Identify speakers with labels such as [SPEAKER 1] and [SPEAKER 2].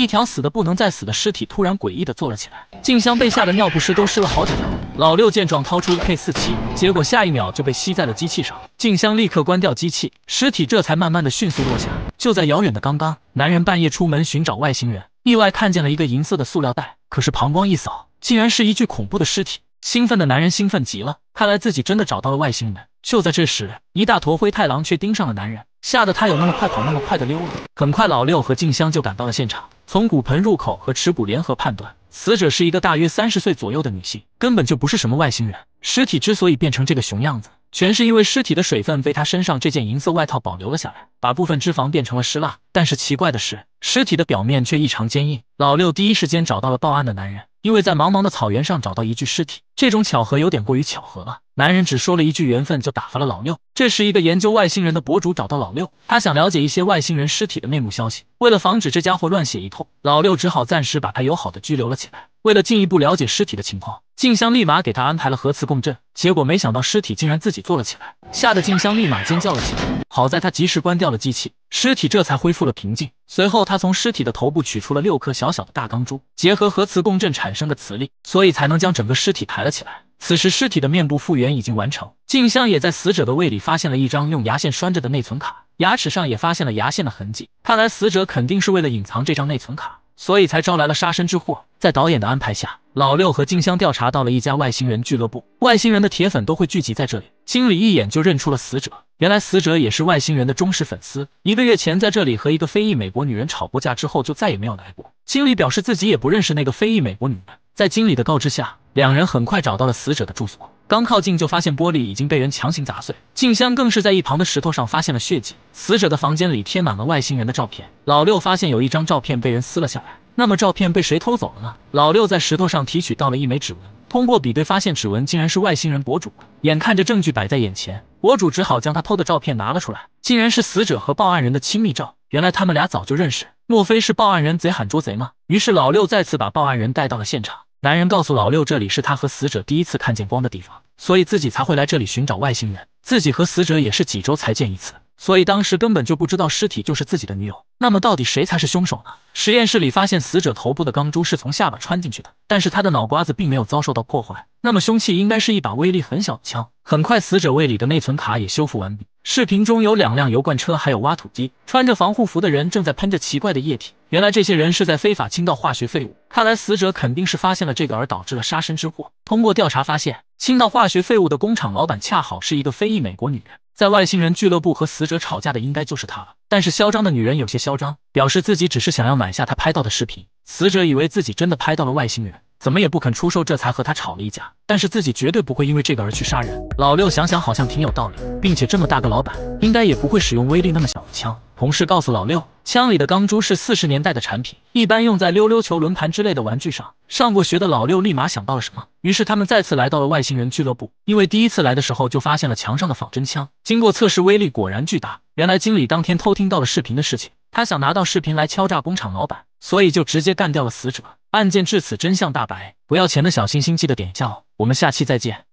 [SPEAKER 1] 一条死的不能再死的尸体突然诡异的坐了起来，静香被吓得尿不湿都湿了好几条。老六见状掏出 K47，结果下一秒就被吸在了机器上。静香立刻关掉机器，尸体这才慢慢的迅速落下。就在遥远的刚刚，男人半夜出门寻找外星人，意外看见了一个银色的塑料袋，可是膀胱一扫，竟然是一具恐怖的尸体。兴奋的男人兴奋极了，看来自己真的找到了外星人。就在这时，一大坨灰太狼却盯上了男人。吓得他有那么快跑，那么快的溜了。很快，老六和静香就赶到了现场。从骨盆入口和耻骨联合判断，死者是一个大约三十岁左右的女性，根本就不是什么外星人。尸体之所以变成这个熊样子。全是因为尸体的水分被他身上这件银色外套保留了下来，把部分脂肪变成了尸蜡。但是奇怪的是，尸体的表面却异常坚硬。老六第一时间找到了报案的男人，因为在茫茫的草原上找到一具尸体，这种巧合有点过于巧合了。男人只说了一句缘分就打发了老六。这时一个研究外星人的博主找到老六，他想了解一些外星人尸体的内幕消息。为了防止这家伙乱写一通，老六只好暂时把他友好的拘留了起来。为了进一步了解尸体的情况，静香立马给他安排了核磁共振。结果没想到尸体竟然自己坐了起来，吓得静香立马尖叫了起来。好在她及时关掉了机器，尸体这才恢复了平静。随后她从尸体的头部取出了六颗小小的大钢珠，结合核磁共振产生的磁力，所以才能将整个尸体抬了起来。此时尸体的面部复原已经完成，静香也在死者的胃里发现了一张用牙线拴着的内存卡，牙齿上也发现了牙线的痕迹。看来死者肯定是为了隐藏这张内存卡。所以才招来了杀身之祸。在导演的安排下，老六和静香调查到了一家外星人俱乐部，外星人的铁粉都会聚集在这里。经理一眼就认出了死者，原来死者也是外星人的忠实粉丝。一个月前在这里和一个非裔美国女人吵过架之后就再也没有来过。经理表示自己也不认识那个非裔美国女人。在经理的告知下，两人很快找到了死者的住所。刚靠近就发现玻璃已经被人强行砸碎，静香更是在一旁的石头上发现了血迹。死者的房间里贴满了外星人的照片，老六发现有一张照片被人撕了下来。那么照片被谁偷走了呢？老六在石头上提取到了一枚指纹，通过比对发现指纹竟然是外星人博主。眼看着证据摆在眼前，博主只好将他偷的照片拿了出来，竟然是死者和报案人的亲密照。原来他们俩早就认识，莫非是报案人贼喊捉贼吗？于是老六再次把报案人带到了现场。男人告诉老六，这里是他和死者第一次看见光的地方，所以自己才会来这里寻找外星人。自己和死者也是几周才见一次。所以当时根本就不知道尸体就是自己的女友。那么到底谁才是凶手呢？实验室里发现死者头部的钢珠是从下巴穿进去的，但是他的脑瓜子并没有遭受到破坏。那么凶器应该是一把威力很小的枪。很快，死者胃里的内存卡也修复完毕。视频中有两辆油罐车，还有挖土机，穿着防护服的人正在喷着奇怪的液体。原来这些人是在非法倾倒化学废物。看来死者肯定是发现了这个而导致了杀身之祸。通过调查发现，倾倒化学废物的工厂老板恰好是一个非裔美国女人。在外星人俱乐部和死者吵架的应该就是他了，但是嚣张的女人有些嚣张，表示自己只是想要买下他拍到的视频。死者以为自己真的拍到了外星人。怎么也不肯出售，这才和他吵了一架。但是自己绝对不会因为这个而去杀人。老六想想好像挺有道理，并且这么大个老板，应该也不会使用威力那么小的枪。同事告诉老六，枪里的钢珠是四十年代的产品，一般用在溜溜球、轮盘之类的玩具上。上过学的老六立马想到了什么，于是他们再次来到了外星人俱乐部，因为第一次来的时候就发现了墙上的仿真枪。经过测试，威力果然巨大。原来经理当天偷听到了视频的事情，他想拿到视频来敲诈工厂老板，所以就直接干掉了死者。案件至此真相大白，不要钱的小心心记得点一下哦，我们下期再见。